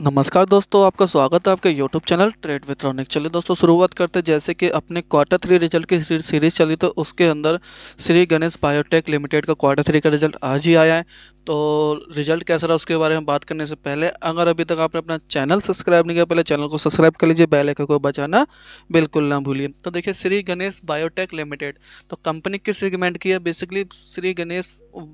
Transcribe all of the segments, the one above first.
नमस्कार दोस्तों आपका स्वागत है आपके यूट्यूब चैनल ट्रेड विथ्रॉनिक चलिए दोस्तों शुरुआत करते हैं जैसे कि अपने क्वार्टर थ्री रिजल्ट की सीरीज चली तो उसके अंदर श्री गणेश बायोटेक लिमिटेड का क्वार्टर थ्री का रिजल्ट आज ही आया है तो रिजल्ट कैसा रहा उसके बारे में बात करने से पहले अगर अभी तक आपने अपना चैनल सब्सक्राइब नहीं किया पहले चैनल को सब्सक्राइब कर लीजिए बेल आइकन को बचाना बिल्कुल ना भूलिए तो देखिए श्री गणेश बायोटेक लिमिटेड तो कंपनी किस सेगमेंट की है basically Shri Ganesh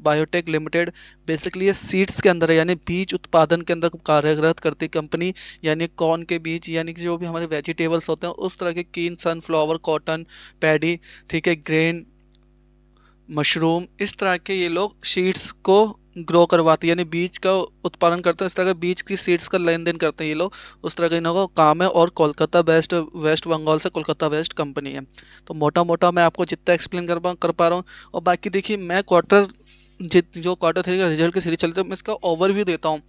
Biotech Limited basically ये सीड्स के अंदर है यानी बीज उत्पादन के अंदर कार्यरत करती कंपनी यानी कॉर्न के बीज यानी कि जो भी हमारे वेजिटेबल्स होते हैं उस तरह के कीन सनफ्लावर कॉटन पैडी ठीक है ग्रेन मशरूम इस तरह के ये लोग सीड्स को ग्रो करवाती है यानी बीज का उत्पादन करते हैं इस तरह के बीज की सीड्स का लेन देन करते हैं ये लोग उस तरह का इन्हों का काम है और कोलकाता वेस्ट वेस्ट बंगाल से कोलकाता वेस्ट कंपनी है तो मोटा मोटा मैं आपको जितना एक्सप्लेन कर पा कर पा रहा हूँ और बाकी देखिए मैं क्वार्टर जित जो क्वार्टर थ्री का रिजल्ट की सीरीज चलती है तो मैं इसका ओवरव्यू देता हूँ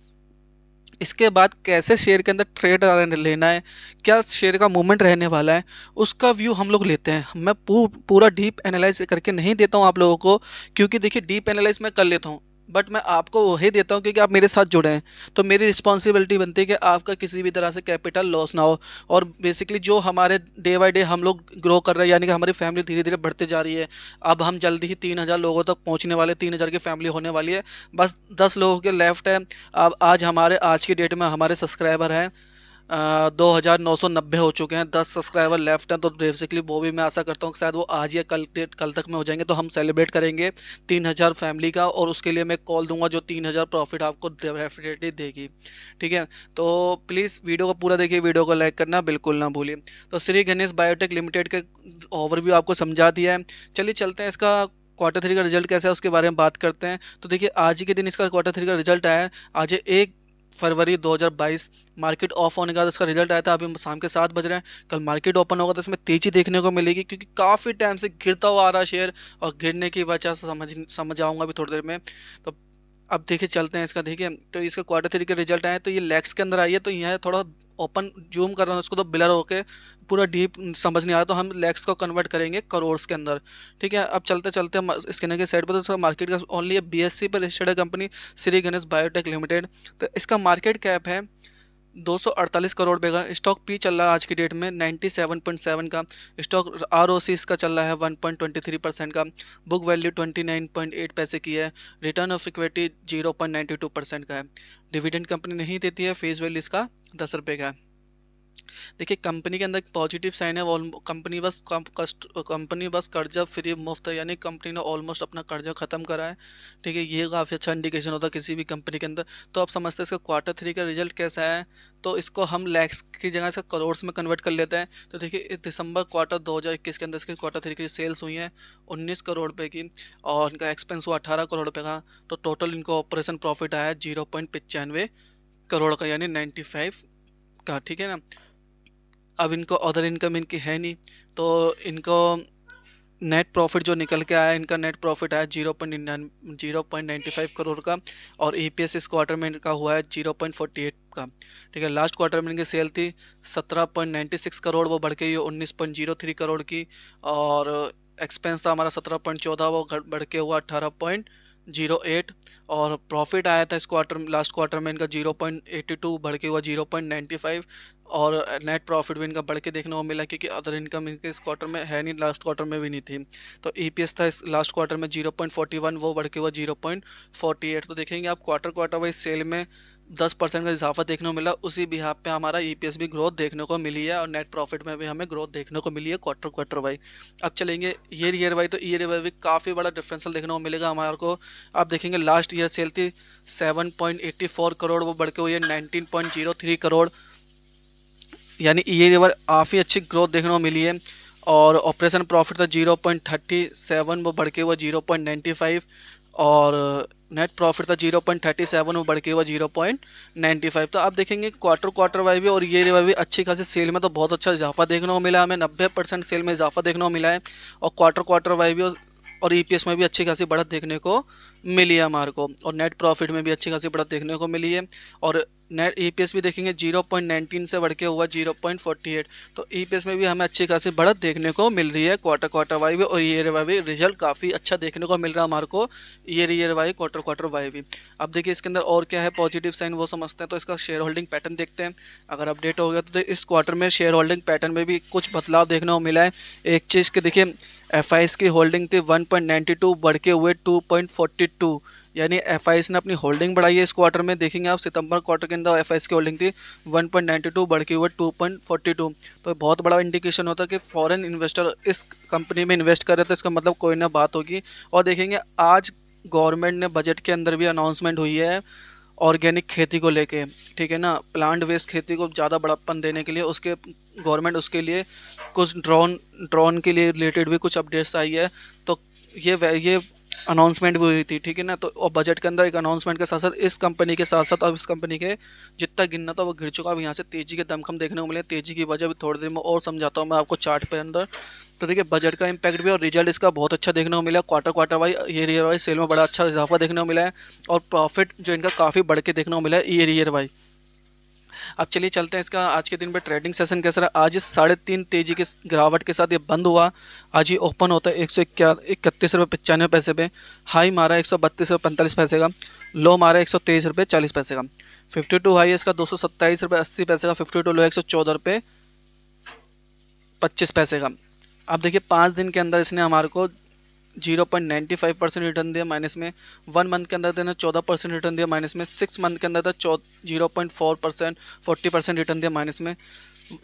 इसके बाद कैसे शेयर के अंदर ट्रेड लेना है क्या शेयर का मूवमेंट रहने वाला है उसका व्यू हम लोग लेते हैं मैं पूरा डीप एनालाइज करके नहीं देता हूँ आप लोगों को क्योंकि देखिए डीप एनालाइज मैं कर लेता हूँ बट मैं आपको वही देता हूँ क्योंकि आप मेरे साथ जुड़े हैं तो मेरी रिस्पॉन्सिबिलिटी बनती है कि आपका किसी भी तरह से कैपिटल लॉस ना हो और बेसिकली जो हमारे डे बाई डे हम लोग ग्रो कर रहे हैं यानी कि हमारी फैमिली धीरे धीरे बढ़ते जा रही है अब हम जल्दी ही तीन हज़ार लोगों तक पहुँचने वाले तीन हज़ार की फैमिली होने वाली है बस दस लोगों के लेफ्ट है अब आज हमारे आज की डेट में हमारे सब्सक्राइबर हैं दो हज़ार नौ सौ नब्बे हो चुके हैं दस सब्सक्राइबर लेफ्ट हैं तो बेसिकली वो भी मैं आशा करता हूँ शायद वो आज या कल कल तक में हो जाएंगे तो हम सेलिब्रेट करेंगे तीन हज़ार फैमिली का और उसके लिए मैं कॉल दूंगा जो तीन हज़ार प्रॉफिट आपको डेफिनेटली देगी ठीक है तो प्लीज़ वीडियो को पूरा देखिए वीडियो को लाइक करना बिल्कुल ना भूलिए तो श्री गणेश बायोटेक लिमिटेड के ओवरव्यू आपको समझा दिया है चलिए चलते हैं इसका क्वार्टर थ्री का रिजल्ट कैसा है उसके बारे में बात करते हैं तो देखिए आज ही के दिन इसका क्वार्टर थ्री का रिजल्ट आया है आज एक फरवरी 2022 मार्केट ऑफ होने का उसका रिजल्ट आया था अभी शाम के सात बज रहे हैं कल मार्केट ओपन होगा तो इसमें तेज़ी देखने को मिलेगी क्योंकि काफ़ी टाइम से गिरता हुआ आ रहा शेयर और गिरने की वजह से समझ समझ आऊँगा अभी थोड़ी देर में तो अब देखिए चलते हैं इसका देखिए तो इसका क्वार्टर थ्री के रिजल्ट आए तो ये लैक्स के अंदर आई है तो यहाँ थोड़ा ओपन जूम कर रहा हूँ उसको तो ब्लर होकर पूरा डीप समझ नहीं आ रहा तो हम लैक्स को कन्वर्ट करेंगे करोड़ के अंदर ठीक है अब चलते चलते हम स्कैनर की साइड पर तो उसका मार्केट का ओनली बी एस सी पर रजिस्टर्ड है company Shri Ganesh Biotech Limited तो इसका मार्केट कैप है 248 करोड़ पे का स्टॉक पी चल रहा है आज की डेट में 97.7 का स्टॉक आर इसका चल रहा है 1.23 परसेंट का बुक वैल्यू 29.8 पैसे की है रिटर्न ऑफ इक्विटी 0.92 परसेंट का है डिविडेंड कंपनी नहीं देती है फेस वैल्यू इसका दस रुपये का है देखिए कंपनी के अंदर पॉजिटिव साइन है कंपनी बस कंपनी बस कर्जा फ्री मुफ्त है यानी कंपनी ने ऑलमोस्ट अपना कर्जा खत्म करा है ठीक है ये काफ़ी अच्छा इंडिकेशन होता है किसी भी कंपनी के अंदर तो आप समझते हैं इसका क्वार्टर थ्री का रिजल्ट कैसा है तो इसको हम लैक्स की जगह इसका करोड़्स में कन्वर्ट कर लेते हैं तो देखिए दिसंबर क्वार्टर दो के अंदर इसके क्वार्टर थ्री की सेल्स हुई हैं उन्नीस करोड़ रुपये की और इनका एक्सपेंस हुआ अठारह करोड़ रुपये का तो टोटल इनको ऑपरेशन प्रॉफिट आया जीरो पॉइंट पचानवे करोड़ का यानी नाइन्टी का ठीक है ना अब इनको अदर इनकम इनकी है नहीं तो इनको नेट प्रॉफिट जो निकल के आया इनका नेट प्रॉफिट आया zero point zero point ninety five crore का और ई पी एस इस क्वार्टर में इनका हुआ है जीरो पॉइंट फोर्टी एट का ठीक है लास्ट क्वार्टर में इनकी सेल थी सत्रह पॉइंट नाइन्टी सिक्स करोड़ वो बढ़ गई उन्नीस पॉइंट जीरो थ्री करोड़ की और एक्सपेंस था हमारा सत्रह पॉइंट चौदह वो बढ़ के हुआ अठारह पॉइंट जीरो एट और प्रॉफिट आया था इस क्वार्टर लास्ट क्वार्टर में इनका जीरो पॉइंट एट्टी टू बढ़ के हुआ जीरो पॉइंट नाइन्टी फाइव और नेट प्रॉफिट भी इनका बढ़ के देखने को मिला क्योंकि अदर इनकम इनके इस क्वार्टर में है नहीं लास्ट क्वार्टर में भी नहीं थी तो ई e था इस लास्ट क्वार्टर में जीरो पॉइंट फोर्टी वन वो बढ़ के हुआ जीरो पॉइंट फोर्टी एट तो देखेंगे आप क्वार्टर क्वार्टर वाइज सेल में दस परसेंट का इजाफा देखने को मिला उसी बिहाब पे हमारा ई e भी ग्रोथ देखने को मिली है और नेट प्रॉफिट में भी हमें ग्रोथ देखने को मिली है क्वार्टर क्वार्टर वाई अब चलेंगे ईयर ईयर वाई तो ईयर ईयर भी काफ़ी बड़ा डिफरेंसल देखने को मिलेगा हमारे को आप देखेंगे लास्ट ईयर सेल थी 7.84 करोड़ वो बढ़ के हुई है नाइनटीन करोड़ यानी ईयर ईयर काफ़ी अच्छी ग्रोथ देखने को मिली है और ऑपरेशन प्रॉफिट था जीरो वो बढ़ के हुआ जीरो और नेट प्रॉफिट था जीरो पॉइंट थर्टी सेवन में बढ़ के हुआ जीरो पॉइंट नाइन्टी फाइव तो आप देखेंगे क्वार्टर क्वार्टर वाइज भी और ये वाइज भी अच्छी खासी सेल में तो बहुत अच्छा इजाफा देखने को मिला हमें नब्बे परसेंट सेल में इजाफा देखने को मिला है और क्वार्टर क्वार्टर वाइज भी और ई e में भी अच्छी खासी बढ़त देखने को मिली है हमारे को और नेट प्रॉफिट में भी अच्छी खासी बढ़त देखने को मिली है और नेट ई e भी देखेंगे 0.19 से बढ़ के हुआ 0.48 तो ई e में भी हमें अच्छी खासी बढ़त देखने को मिल रही है क्वार्टर क्वार्टर वाई भी और ईयर वाई भी रिजल्ट काफ़ी अच्छा देखने को मिल रहा है हमारे को year year Y quarter quarter Y भी अब देखिए इसके अंदर और क्या है पॉजिटिव साइन वो समझते हैं तो इसका शेयर होल्डिंग पैटर्न देखते हैं अगर अपडेट हो गया तो इस क्वार्टर में शेयर होल्डिंग पैटर्न में भी कुछ बदलाव देखने को मिला है एक चीज़ के देखिए एफ की होल्डिंग थी वन बढ़ के हुए 2.42 एट टू यानी एफ ने अपनी होल्डिंग बढ़ाई है इस क्वार्टर में देखेंगे आप सितंबर क्वार्टर के अंदर एफ की होल्डिंग थी 1.92 बढ़ के हुए 2.42 तो बहुत बड़ा इंडिकेशन होता है कि फॉरेन इन्वेस्टर इस कंपनी में इन्वेस्ट कर रहे थे इसका मतलब कोई ना बात होगी और देखेंगे आज गवर्नमेंट ने बजट के अंदर भी अनाउंसमेंट हुई है ऑर्गेनिक खेती को लेके ठीक है ना प्लांट वेस्ट खेती को ज़्यादा बड़ापन देने के लिए उसके गवर्नमेंट उसके लिए कुछ ड्रोन ड्रोन के लिए रिलेटेड भी कुछ अपडेट्स आई है तो ये ये अनाउंसमेंट भी हुई थी ठीक है ना तो और बजट के अंदर एक अनाउंसमेंट के साथ साथ इस कंपनी के साथ साथ अब इस कंपनी के जितना गिनना था वो गिर चुका अब यहाँ से तेजी के दमखम देखने को मिले तेजी की वजह भी थोड़ी देर में और समझाता हूँ मैं आपको चार्ट पे अंदर तो देखिए बजट का इम्पैक्ट भी और रिजल्ट इसका बहुत अच्छा देखने को मिला quarter quarter wise year year wise sale में बड़ा अच्छा इजाफा देखने को मिला है और प्रॉफिट जो इनका काफ़ी बढ़ के देखने को मिला है ईयर ईयर वाइज अब चलिए चलते हैं इसका आज के दिन में ट्रेडिंग सेशन कैसा रहा आज साढ़े तीन तेजी के गिरावट के साथ ये बंद हुआ आज ये ओपन होता है एक सौ इकतीस रुपये पचानवे पैसे पे हाई मारा एक सौ बत्तीस रुपये पैंतालीस पैसे का लो मारा एक सौ तेईस रुपये चालीस पैसे का फिफ्टी टू हाई इसका दो सौ सत्ताईस रुपये अस्सी पैसे का फिफ्टी टू लो एक सौ चौदह रुपये पच्चीस पैसे का अब देखिए पाँच दिन के अंदर इसने हमारे को zero point ninety five percent return दिया माइनस में वन मंथ के अंदर देना चौदह परसेंट रिटर्न दिया माइनस में सिक्स मंथ के अंदर था चौ zero point four percent forty percent return दिया माइनस में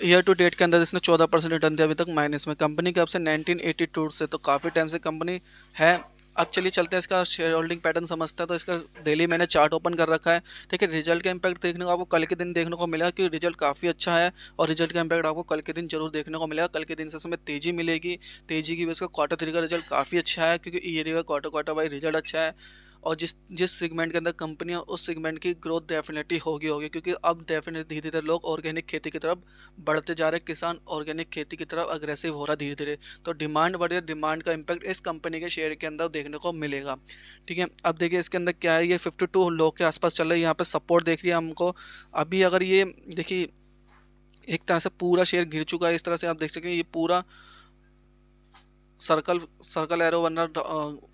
ईयर टू डेट के अंदर इसने चौदह परसेंट रिटर्न दिया अभी तक माइनस में कंपनी के अब से नाइनटीन एटी टू से तो काफ़ी टाइम से कंपनी है अब चलिए चलते हैं इसका शेयर होल्डिंग पैटर्न समझते हैं तो इसका डेली मैंने चार्ट ओपन कर रखा है ठीक है रिजल्ट का इम्पैक्ट देखने को आपको कल के दिन देखने को मिला कि रिजल्ट काफ़ी अच्छा है और रिजल्ट का इम्पैक्ट आपको कल के दिन जरूर देखने को मिलेगा कल के दिन से समय तेज़ी मिलेगी तेज़ी की वजह से क्वार्टर थ्री का रिजल्ट काफ़ी अच्छा है क्योंकि ईयर का क्वार्टर क्वार्टर वाइज रिजल्ट अच्छा है और जिस जिस सेगमेंट के अंदर कंपनी है उस सेगमेंट की ग्रोथ डेफिनेटली होगी होगी क्योंकि अब डेफिनेटली धीरे धीरे लोग ऑर्गेनिक खेती की तरफ बढ़ते जा रहे हैं किसान ऑर्गेनिक खेती की तरफ अग्रेसिव हो रहा धीरे धीरे तो डिमांड बढ़ रही है डिमांड का इम्पैक्ट इस कंपनी के शेयर के अंदर देखने को मिलेगा ठीक है अब देखिए इसके अंदर क्या है ये फिफ्टी टू के आसपास चल रहा है यहाँ पर सपोर्ट देख रही है हमको अभी अगर ये देखिए एक तरह से पूरा शेयर गिर चुका है इस तरह से आप देख सकें ये पूरा सर्कल सर्कल एरो बनना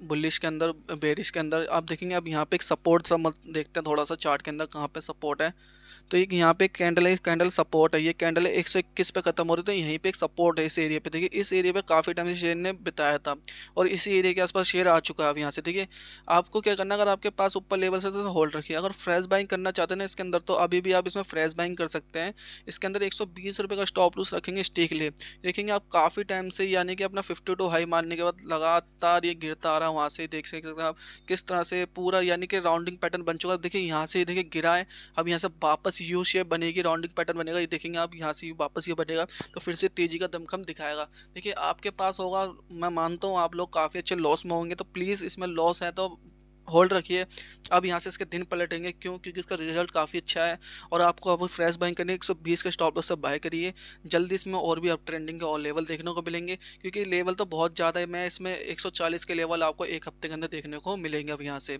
बुलिश के अंदर बेरिश के अंदर आप देखेंगे अब यहाँ पे एक सपोर्ट सा देखते हैं थोड़ा सा चार्ट के अंदर कहाँ पे सपोर्ट है तो एक यहाँ पे कैंडल है कैंडल सपोर्ट है ये कैंडल एक सौ इक्कीस पे खत्म हो रही तो यहीं पे एक सपोर्ट है इस एरिया पे देखिए इस एरिया पे काफ़ी टाइम से शेयर ने बिताया था और इसी एरिया के आसपास शेयर आ चुका है अब यहाँ से देखिए आपको क्या करना अगर आपके पास ऊपर लेवल से तो होल्ड रखिए अगर फ्रेश बाइंग करना चाहते हैं ना इसके अंदर तो अभी भी आप इसमें फ्रेश बाइंग कर सकते हैं इसके अंदर एक सौ का स्टॉप लूस रखेंगे स्टीक लिए देखेंगे आप काफ़ी टाइम से यानी कि अपना फिफ्टी टू हाई मारने के बाद लगातार ये गिरता आ रहा है वहाँ से देख सकते हैं आप किस तरह से पूरा यानी कि राउंडिंग पैटर्न बन चुका है देखिए यहाँ से देखिए गिरा है अब यहाँ से वापस से यू शेप बनेगी राउंडिंग पैटर्न बनेगा ये देखेंगे आप यहाँ से वापस ये बनेगा तो फिर से तेज़ी का दमखम दिखाएगा देखिए आपके पास होगा मैं मानता हूँ आप लोग काफ़ी अच्छे लॉस में होंगे तो प्लीज़ इसमें लॉस है तो होल्ड रखिए अब यहाँ से इसके दिन पलटेंगे क्यों क्योंकि इसका रिजल्ट काफ़ी अच्छा है और आपको अब फ्रेश बाइंग करनी है एक सौ बीस के स्टॉप लॉस से बाय करिए जल्दी इसमें और भी अब ट्रेंडिंग के और लेवल देखने को मिलेंगे क्योंकि लेवल तो बहुत ज़्यादा है मैं इसमें एक सौ चालीस के लेवल आपको एक हफ्ते के अंदर देखने को मिलेंगे अब यहाँ से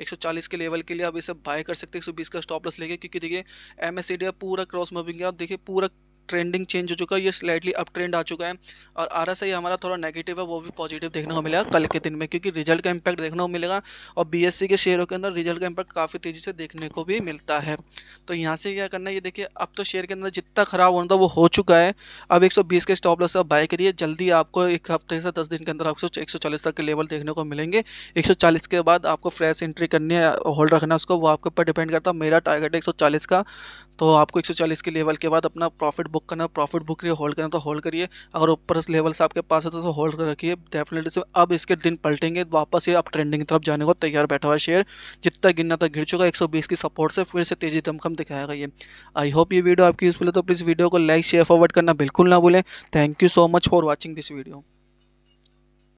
एक सौ चालीस के लेवल के लिए अब इसे बाय कर सकते हैं एक सौ बीस का स्टॉप लॉस लेके क्योंकि देखिए एम एस सी डी पूरा क्रॉस मूविंग है आप देखिए पूरा ट्रेंडिंग चेंज हो चुका है ये स्लाइडली अप ट्रेंड आ चुका है और आर एस आई हमारा थोड़ा नेगेटिव है वो भी पॉजिटिव देखने को मिलेगा कल के दिन में क्योंकि रिजल्ट का इम्पैक्ट देखने को मिलेगा और बी एस सी के शेयरों के अंदर रिजल्ट का इम्पैक्ट काफ़ी तेज़ी से देखने को भी मिलता है तो यहाँ से क्या करना है ये देखिए अब तो शेयर के अंदर जितना ख़राब होना था वो हो चुका है अब एक सौ बीस के स्टॉप लॉस आप बाय करिए जल्दी आपको एक हफ्ते से दस दिन के अंदर आपको एक सौ चालीस तक के लेवल देखने को मिलेंगे एक सौ चालीस के बाद आपको फ्रेश एंट्री करनी है होल्ड रखना उसको वो आपके ऊपर डिपेंड करता है मेरा टारगेट है एक सौ चालीस का तो आपको 140 के लेवल के बाद अपना प्रॉफिट बुक करना प्रॉफिट बुक करिए होल्ड करना तो होल्ड करिए अगर ऊपर इस लेवल से आपके पास है तो होल्ड कर रखिए डेफिनेटली से अब इसके दिन पलटेंगे वापस ये अब ट्रेंडिंग की तरफ जाने को तैयार बैठा हुआ शेयर जितना गिरना था गिर चुका 120 की सपोर्ट से फिर से तेजी दमखम दिखाएगा ये आई होप ये वीडियो आपकी यूजफुल है तो प्लीज़ वीडियो को लाइक शेयर फॉरवर्ड करना बिल्कुल ना भूलें thank you so much for watching this video